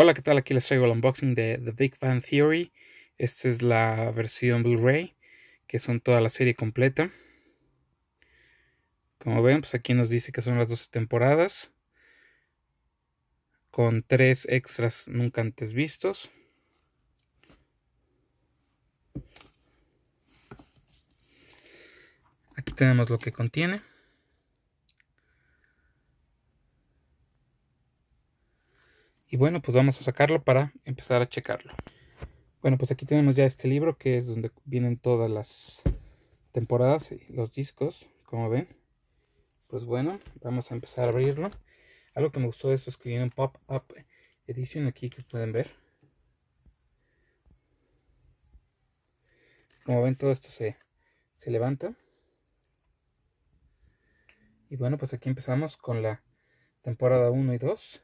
Hola, ¿qué tal? Aquí les traigo el unboxing de The Big Fan Theory. Esta es la versión Blu-ray, que son toda la serie completa. Como ven, pues aquí nos dice que son las 12 temporadas, con tres extras nunca antes vistos. Aquí tenemos lo que contiene. bueno, pues vamos a sacarlo para empezar a checarlo. Bueno, pues aquí tenemos ya este libro que es donde vienen todas las temporadas y los discos, como ven. Pues bueno, vamos a empezar a abrirlo. Algo que me gustó de esto es que viene un pop-up edition aquí que pueden ver. Como ven, todo esto se, se levanta. Y bueno, pues aquí empezamos con la temporada 1 y 2.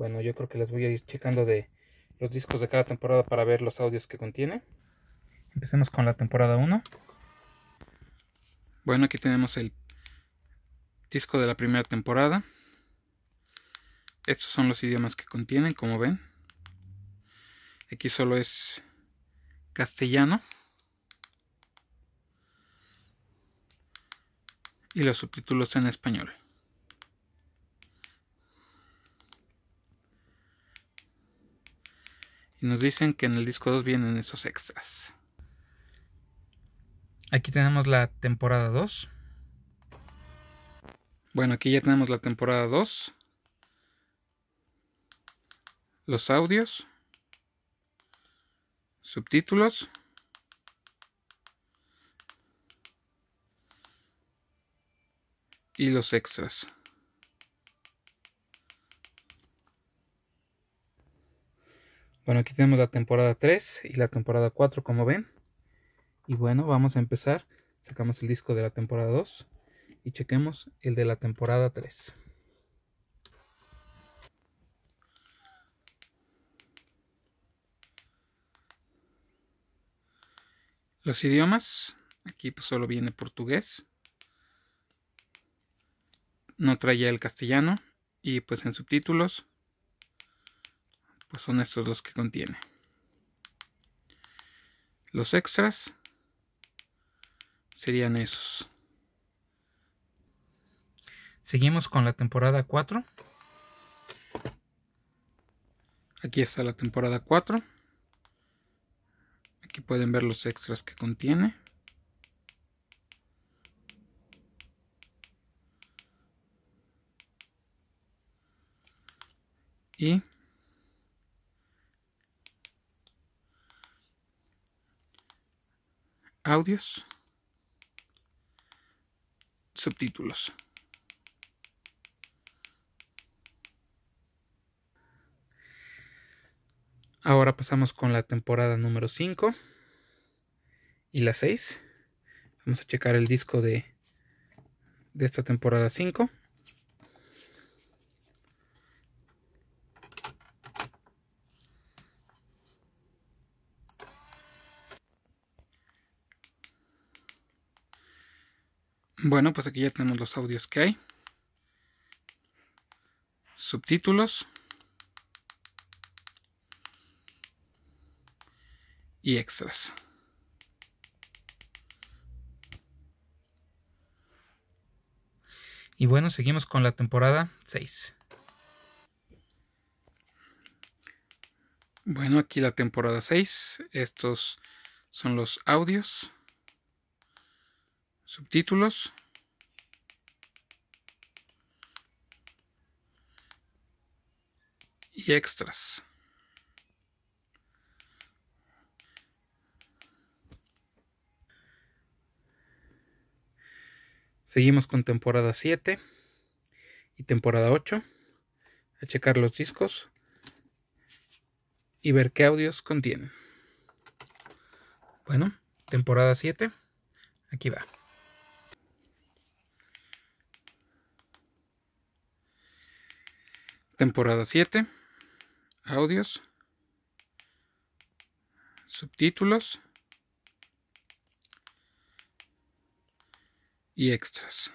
Bueno, yo creo que les voy a ir checando de los discos de cada temporada para ver los audios que contiene. Empecemos con la temporada 1. Bueno, aquí tenemos el disco de la primera temporada. Estos son los idiomas que contienen, como ven. Aquí solo es castellano. Y los subtítulos en español. Y nos dicen que en el disco 2 vienen esos extras. Aquí tenemos la temporada 2. Bueno, aquí ya tenemos la temporada 2. Los audios. Subtítulos. Y los extras. Bueno, aquí tenemos la temporada 3 y la temporada 4, como ven. Y bueno, vamos a empezar. Sacamos el disco de la temporada 2 y chequemos el de la temporada 3. Los idiomas, aquí pues solo viene portugués. No traía el castellano y pues en subtítulos pues son estos los que contiene. Los extras serían esos. Seguimos con la temporada 4. Aquí está la temporada 4. Aquí pueden ver los extras que contiene. Y audios, subtítulos. Ahora pasamos con la temporada número 5 y la 6. Vamos a checar el disco de, de esta temporada 5. Bueno, pues aquí ya tenemos los audios que hay. Subtítulos. Y extras. Y bueno, seguimos con la temporada 6. Bueno, aquí la temporada 6. Estos son los audios subtítulos, y extras. Seguimos con temporada 7 y temporada 8. A checar los discos y ver qué audios contienen. Bueno, temporada 7. Aquí va. temporada 7, audios, subtítulos y extras.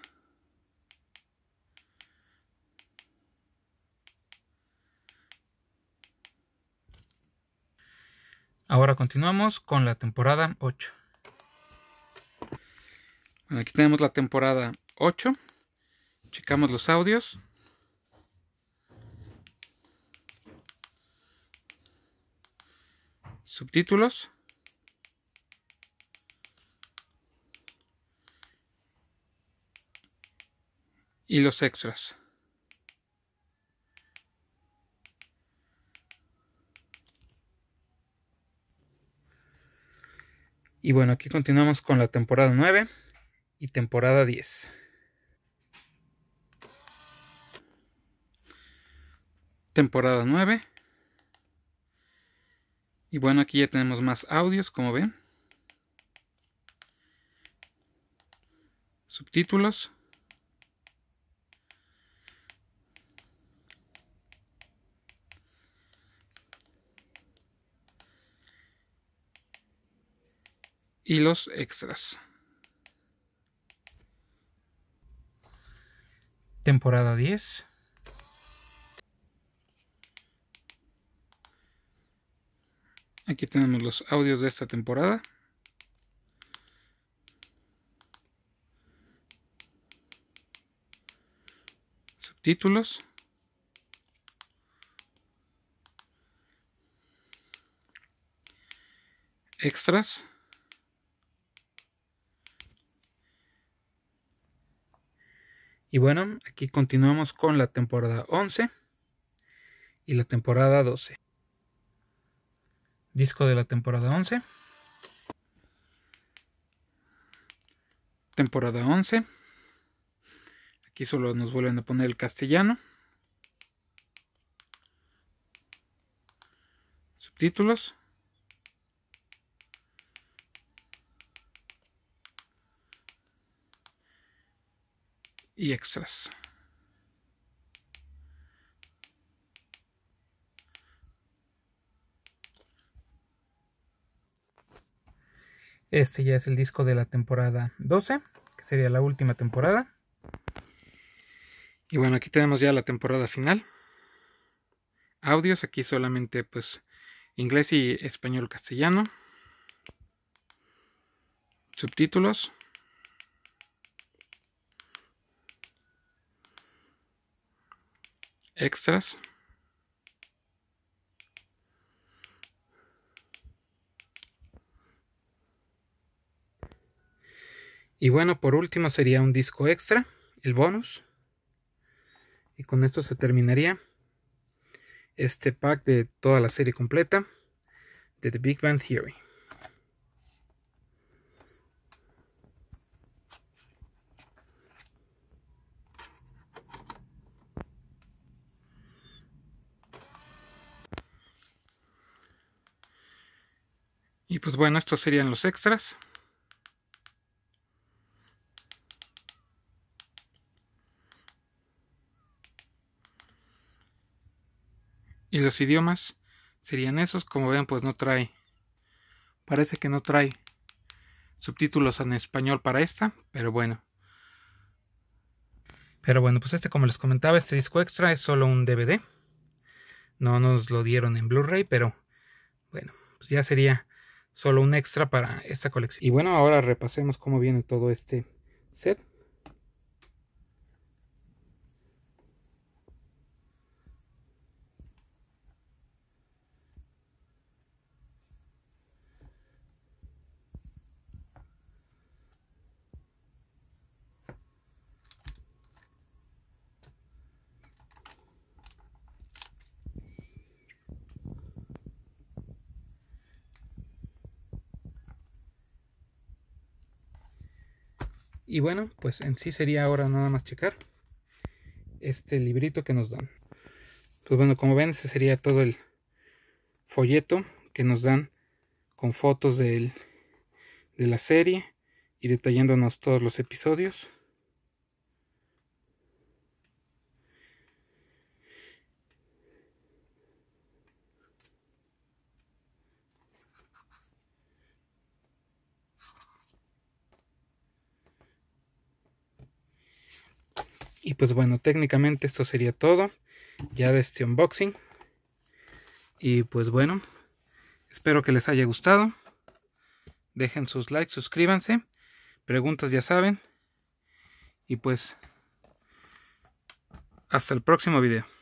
Ahora continuamos con la temporada 8. Bueno, aquí tenemos la temporada 8. Checamos los audios. subtítulos. Y los extras. Y bueno, aquí continuamos con la temporada 9 y temporada 10. Temporada 9 y bueno, aquí ya tenemos más audios, como ven. Subtítulos. y los extras. Temporada 10, Aquí tenemos los audios de esta temporada. Subtítulos. Extras. Y bueno, aquí continuamos con la temporada 11 y la temporada 12 disco de la temporada 11. Temporada 11. Aquí solo nos vuelven a poner el castellano. Subtítulos. Y extras. Este ya es el disco de la temporada 12, que sería la última temporada. Y bueno, aquí tenemos ya la temporada final. Audios, aquí solamente pues inglés y español castellano. Subtítulos. Extras. Y bueno, por último sería un disco extra, el bonus. Y con esto se terminaría este pack de toda la serie completa de The Big Bang Theory. Y pues bueno, estos serían los extras. Y los idiomas serían esos, como ven, pues no trae. Parece que no trae subtítulos en español para esta, pero bueno. Pero bueno, pues este, como les comentaba, este disco extra es solo un DVD. No nos lo dieron en Blu-ray, pero bueno, pues ya sería solo un extra para esta colección. Y bueno, ahora repasemos cómo viene todo este set. Y bueno, pues en sí sería ahora nada más checar este librito que nos dan. Pues bueno, como ven, ese sería todo el folleto que nos dan con fotos de, de la serie y detallándonos todos los episodios. Y pues bueno, técnicamente esto sería todo ya de este unboxing. Y pues bueno, espero que les haya gustado. Dejen sus likes, suscríbanse. Preguntas ya saben. Y pues, hasta el próximo video.